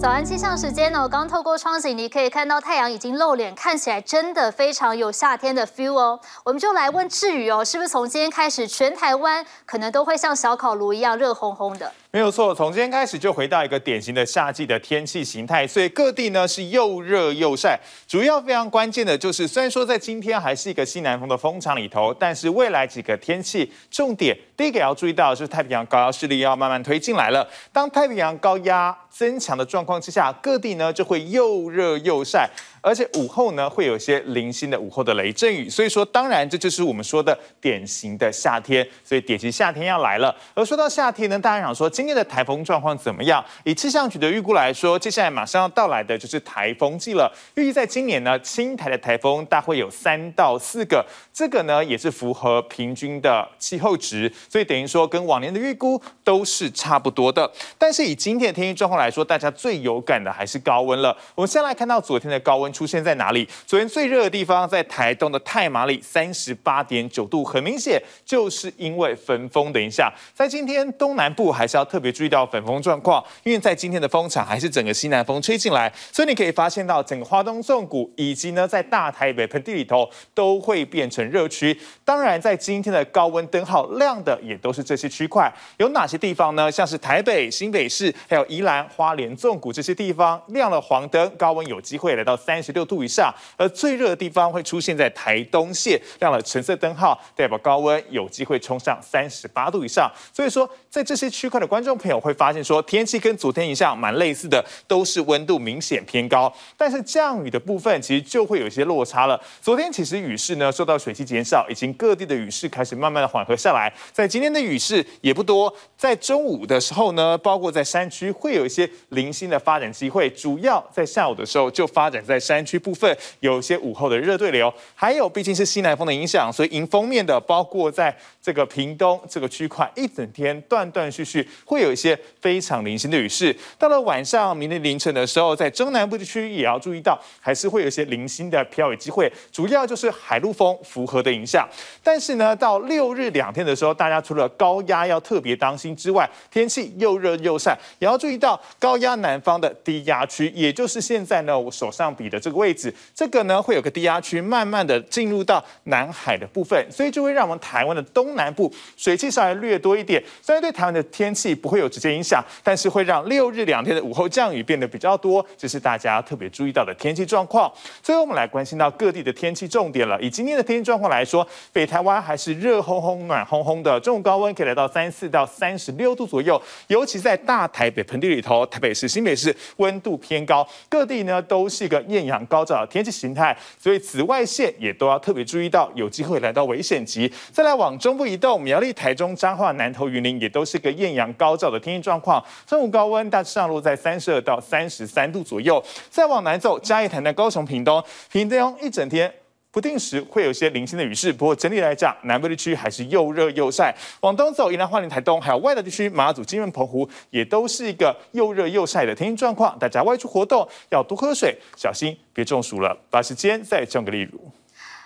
早安气象时间呢？我刚透过窗景，你可以看到太阳已经露脸，看起来真的非常有夏天的 feel 哦。我们就来问志宇哦，是不是从今天开始，全台湾可能都会像小烤炉一样热烘烘的？没有错，从今天开始就回到一个典型的夏季的天气形态，所以各地呢是又热又晒。主要非常关键的就是，虽然说在今天还是一个西南风的风场里头，但是未来几个天气重点，第一个要注意到是太平洋高压势力要慢慢推进来了。当太平洋高压增强的状况之下，各地呢就会又热又晒。而且午后呢，会有一些零星的午后的雷阵雨，所以说，当然这就是我们说的典型的夏天，所以典型夏天要来了。而说到夏天呢，大家想说今天的台风状况怎么样？以气象局的预估来说，接下来马上要到来的就是台风季了。预计在今年呢，青台的台风大概有三到四个，这个呢也是符合平均的气候值，所以等于说跟往年的预估都是差不多的。但是以今天的天气状况来说，大家最有感的还是高温了。我们先来看到昨天的高温。出现在哪里？昨天最热的地方在台东的太麻里，三十八点九度。很明显，就是因为焚风。等一下，在今天东南部还是要特别注意到焚风状况，因为在今天的风场还是整个西南风吹进来，所以你可以发现到整个花东纵谷以及呢在大台北盆地里头都会变成热区。当然，在今天的高温灯号亮的也都是这些区块。有哪些地方呢？像是台北、新北市，还有宜兰花莲纵谷这些地方亮了黄灯，高温有机会来到三。三十六度以上，而最热的地方会出现在台东县，亮了橙色灯号，代表高温有机会冲上三十八度以上。所以说，在这些区块的观众朋友会发现，说天气跟昨天一样蛮类似的，都是温度明显偏高，但是降雨的部分其实就会有一些落差了。昨天其实雨势呢受到水汽减少，已经各地的雨势开始慢慢的缓和下来，在今天的雨势也不多。在中午的时候呢，包括在山区会有一些零星的发展机会，主要在下午的时候就发展在。山区部分有一些午后的热对流，还有毕竟是西南风的影响，所以迎风面的，包括在这个屏东这个区块，一整天断断续续会有一些非常零星的雨势。到了晚上，明天凌晨的时候，在中南部地区也要注意到，还是会有一些零星的飘雨机会，主要就是海陆风符合的影响。但是呢，到六日两天的时候，大家除了高压要特别当心之外，天气又热又晒，也要注意到高压南方的低压区，也就是现在呢我手上比的。这个位置，这个呢会有个低压区，慢慢的进入到南海的部分，所以就会让我们台湾的东南部水汽稍微略多一点。虽然对台湾的天气不会有直接影响，但是会让六日两天的午后降雨变得比较多，这是大家特别注意到的天气状况。最后，我们来关心到各地的天气重点了。以今天的天气状况来说，北台湾还是热烘烘、暖烘烘的，中午高温可以来到三十四到三十六度左右，尤其在大台北盆地里头，台北市、新北市温度偏高，各地呢都是一个艳。阳高照的天气形态，所以紫外线也都要特别注意到，有机会来到危险级。再来往中部移动，苗栗、台中、彰化、南投、云林也都是个艳阳高照的天气状况，中午高温大致上落在三十二到三十三度左右。再往南走，嘉义、台南、高雄、屏东、屏东一整天。不定时会有一些零星的雨势，不过整体来讲，南部地区还是又热又晒。往东走，宜兰、花莲、台东，还有外岛地区，马祖、金门、澎湖，也都是一个又热又晒的天气状况。大家外出活动要多喝水，小心别中暑了。把时间再降个例如，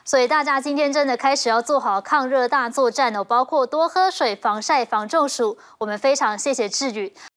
所以大家今天真的开始要做好抗热大作战哦，包括多喝水、防晒、防中暑。我们非常谢谢志宇。